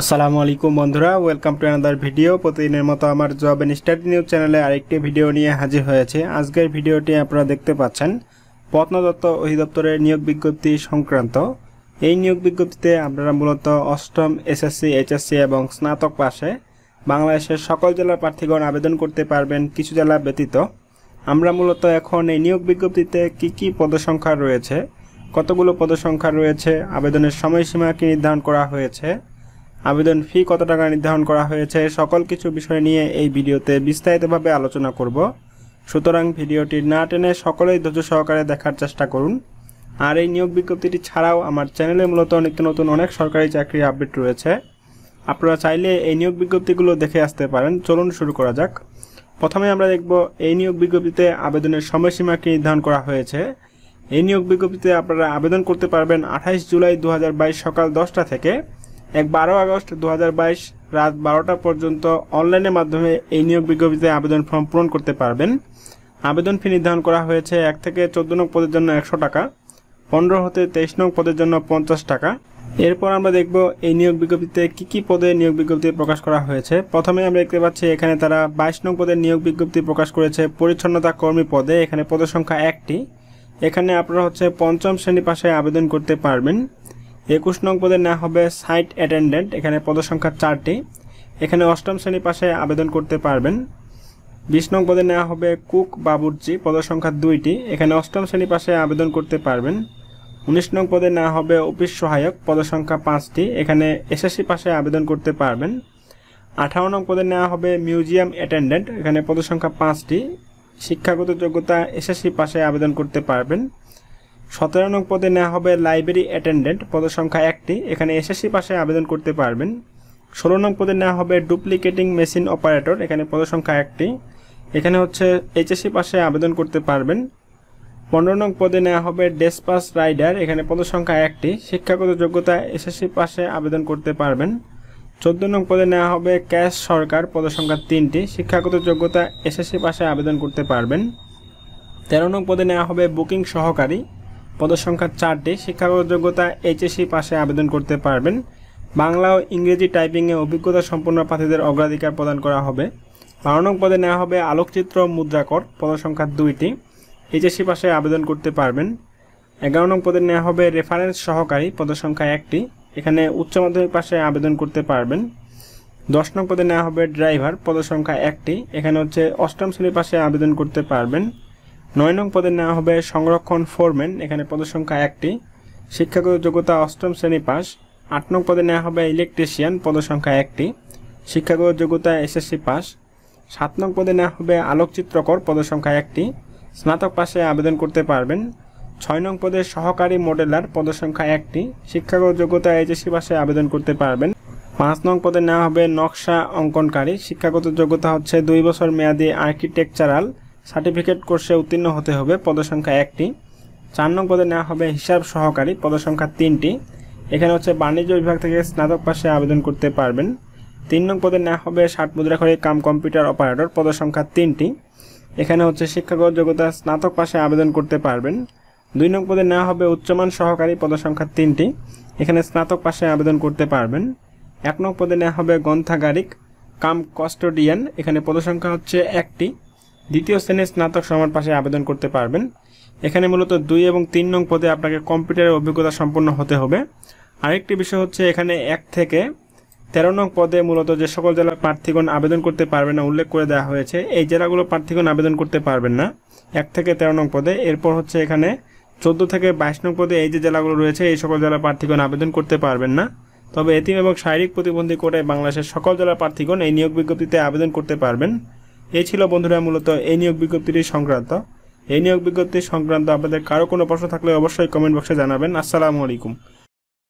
আসসালামু আলাইকুম বন্ধুরা ওয়েলকাম টু অ্যানাদার ভিডিও প্রতিদিনের মতো আমার জব এন স্টাডি নিউজ চ্যানেলে আরেকটি ভিডিও নিয়ে হাজির হয়েছে আজকের ভিডিওটি আপনারা দেখতে পাচ্ছেন প্রত্নদত্ত অধিদপ্তরের নিয়োগ বিজ্ঞপ্তি সংক্রান্ত এই নিয়োগ বিজ্ঞপ্তিতে আপনারা মূলত অষ্টম এসএসসি এইচএসসি এবং স্নাতক পাশে বাংলাদেশের সকল জেলার প্রার্থীগণ আবেদন করতে পারবেন কিছু জেলা ব্যতীত আমরা মূলত এখন এই নিয়োগ বিজ্ঞপ্তিতে কী কী পদসংখ্যা রয়েছে কতগুলো পদসংখ্যা রয়েছে আবেদনের সময়সীমা কি নির্ধারণ করা হয়েছে আবেদন ফি কত টাকা নির্ধারণ করা হয়েছে সকল কিছু বিষয় নিয়ে এই ভিডিওতে বিস্তারিতভাবে আলোচনা করব সুতরাং ভিডিওটি না টেনে সকলেই ধৈর্য সহকারে দেখার চেষ্টা করুন আর এই নিয়োগ বিজ্ঞপ্তিটি ছাড়াও আমার চ্যানেলে মূলত নিত্য নতুন অনেক সরকারি চাকরির আপডেট রয়েছে আপনারা চাইলে এই নিয়োগ বিজ্ঞপ্তিগুলো দেখে আসতে পারেন চলুন শুরু করা যাক প্রথমে আমরা দেখব এই নিয়োগ বিজ্ঞপ্তিতে আবেদনের সময়সীমা কি নির্ধারণ করা হয়েছে এই নিয়োগ বিজ্ঞপ্তিতে আপনারা আবেদন করতে পারবেন আঠাইশ জুলাই দু সকাল দশটা থেকে এক বারো আগস্ট দু রাত বারোটা পর্যন্ত অনলাইনের মাধ্যমে এই নিয়োগ বিজ্ঞপ্তিতে আবেদন ফর্ম পূরণ করতে পারবেন আবেদন ফি নির্ধারণ করা হয়েছে এক থেকে চোদ্দ নং পদের জন্য একশো টাকা পনেরো হতে তেইশ নং পদের জন্য পঞ্চাশ টাকা এরপর আমরা দেখব এই নিয়োগ বিজ্ঞপ্তিতে কি কি পদে নিয়োগ বিজ্ঞপ্তি প্রকাশ করা হয়েছে প্রথমে আমরা দেখতে পাচ্ছি এখানে তারা বাইশ নং পদের নিয়োগ বিজ্ঞপ্তি প্রকাশ করেছে পরিচ্ছন্নতা কর্মী পদে এখানে পদের সংখ্যা একটি এখানে আপনারা হচ্ছে পঞ্চম শ্রেণী পাশে আবেদন করতে পারবেন একুশ নং পদে নেওয়া হবে সাইট অ্যাটেন্ডেন্ট এখানে পদসংখ্যা চারটি এখানে অষ্টম শ্রেণী পাশে আবেদন করতে পারবেন বিশ নং পদে নেওয়া হবে কুক বাবুর্চি পদসংখ্যা দুইটি এখানে অষ্টম শ্রেণী পাশে আবেদন করতে পারবেন উনিশ নং পদে নেওয়া হবে অফিস সহায়ক পদসংখ্যা পাঁচটি এখানে এসএসসি পাশে আবেদন করতে পারবেন আঠারো নং পদে নেওয়া হবে মিউজিয়াম অ্যাটেন্ডেন্ট এখানে পদসংখ্যা পাঁচটি শিক্ষাগত যোগ্যতা এসএসসি পাশে আবেদন করতে পারবেন সতেরো নং পদে নেওয়া হবে লাইব্রেরি অ্যাটেন্ডেন্ট পদসংখ্যা একটি এখানে এসএসসি পাশে আবেদন করতে পারবেন ষোলো নং পদে নেওয়া হবে ডুপ্লিকেটিং মেশিন অপারেটর এখানে পদসংখ্যা একটি এখানে হচ্ছে এইচএসসি পাশে আবেদন করতে পারবেন পনেরো নং পদে নেওয়া হবে ডেসপাস রাইডার এখানে পদসংখ্যা একটি শিক্ষাগত যোগ্যতা এসএসসি পাশে আবেদন করতে পারবেন চোদ্দ নং পদে নেওয়া হবে ক্যাশ সরকার সংখ্যা তিনটি শিক্ষাগত যোগ্যতা এসএসসি পাশে আবেদন করতে পারবেন তেরো নং পদে নেওয়া হবে বুকিং সহকারী পদসংখ্যা চারটি শিক্ষাগত যোগ্যতা এইচএসি পাশে আবেদন করতে পারবেন বাংলা ও ইংরেজি টাইপিংয়ে অভিজ্ঞতা সম্পন্ন প্রার্থীদের অগ্রাধিকার প্রদান করা হবে বারো নং পদে নেওয়া হবে আলোকচিত্র মুদ্রাকর পদসংখ্যা দুইটি এইচএসি পাশে আবেদন করতে পারবেন এগারো নং পদে নেওয়া হবে রেফারেন্স সহকারী পদসংখ্যা একটি এখানে উচ্চ মাধ্যমিক পাশে আবেদন করতে পারবেন দশ নং পদে নেওয়া হবে ড্রাইভার পদসংখ্যা একটি এখানে হচ্ছে অষ্টম শ্রেণীর পাশে আবেদন করতে পারবেন নয় নং পদে নেওয়া হবে সংরক্ষণ ফোরম্যান এখানে পদের সংখ্যা একটি শিক্ষাগত যোগ্যতা অষ্টম শ্রেণী পাস আট নং পদে নেওয়া হবে ইলেকট্রিশিয়ান পদসংখ্যা একটি শিক্ষাগত যোগ্যতা এসএসসি পাস সাত নং পদে নেওয়া হবে আলোকচিত্রকর পদসংখ্যা একটি স্নাতক পাশে আবেদন করতে পারবেন ছয় নং পদে সহকারী মডেলার পদসংখ্যা একটি শিক্ষাগত যোগ্যতা এইচএসসি পাশে আবেদন করতে পারবেন পাঁচ নং পদে নেওয়া হবে নকশা অঙ্কনকারী শিক্ষাগত যোগ্যতা হচ্ছে দুই বছর মেয়াদী আর্কিটেকচারাল সার্টিফিকেট কোর্সে উত্তীর্ণ হতে হবে পদসংখ্যা একটি চার নং পদে নেওয়া হবে হিসাব সহকারী পদসংখ্যা তিনটি এখানে হচ্ছে বাণিজ্য বিভাগ থেকে স্নাতক পাশে আবেদন করতে পারবেন তিন নং পদে নেওয়া হবে ষাট মুদ্রাখরী কাম কম্পিউটার অপারেটর পদসংখ্যা তিনটি এখানে হচ্ছে শিক্ষাগত যোগ্যতা স্নাতক পাশে আবেদন করতে পারবেন দুই নং পদে নেওয়া হবে উচ্চমান সহকারী পদসংখ্যা তিনটি এখানে স্নাতক পাশে আবেদন করতে পারবেন এক নং পদে নেওয়া হবে গ্রন্থাগারিক কাম কস্টোডিয়ান এখানে পদসংখ্যা হচ্ছে একটি দ্বিতীয় শ্রেণীর স্নাতক সমান পাশে আবেদন করতে পারবেন এখানে মূলত দুই এবং তিন নং পদে আপনাকে কম্পিউটারের অভিজ্ঞতা সম্পন্ন হতে হবে আরেকটি বিষয় হচ্ছে এখানে এক থেকে তেরো নং পদে মূলত যে সকল জেলার প্রার্থীগণ আবেদন করতে পারবে না উল্লেখ করে দেওয়া হয়েছে এই জেলাগুলো প্রার্থীগণ আবেদন করতে পারবেন না এক থেকে তেরো নং পদে এরপর হচ্ছে এখানে চোদ্দো থেকে বাইশ নং পদে এই যে জেলাগুলো রয়েছে এই সকল জেলার প্রার্থীগণ আবেদন করতে পারবেন না তবে এতিম এবং শারীরিক প্রতিবন্ধী করে বাংলাদেশের সকল জেলার প্রার্থীগণ এই নিয়োগ বিজ্ঞপ্তিতে আবেদন করতে পারবেন এই ছিল বন্ধুরা মূলত এই নিয়োগ বিজ্ঞপ্তিটি সংক্রান্ত এই নিয়োগ বিজ্ঞপ্তি সংক্রান্ত আপনাদের কারো কোনো প্রশ্ন থাকলে অবশ্যই কমেন্ট বক্সে জানাবেন আসসালামু আলাইকুম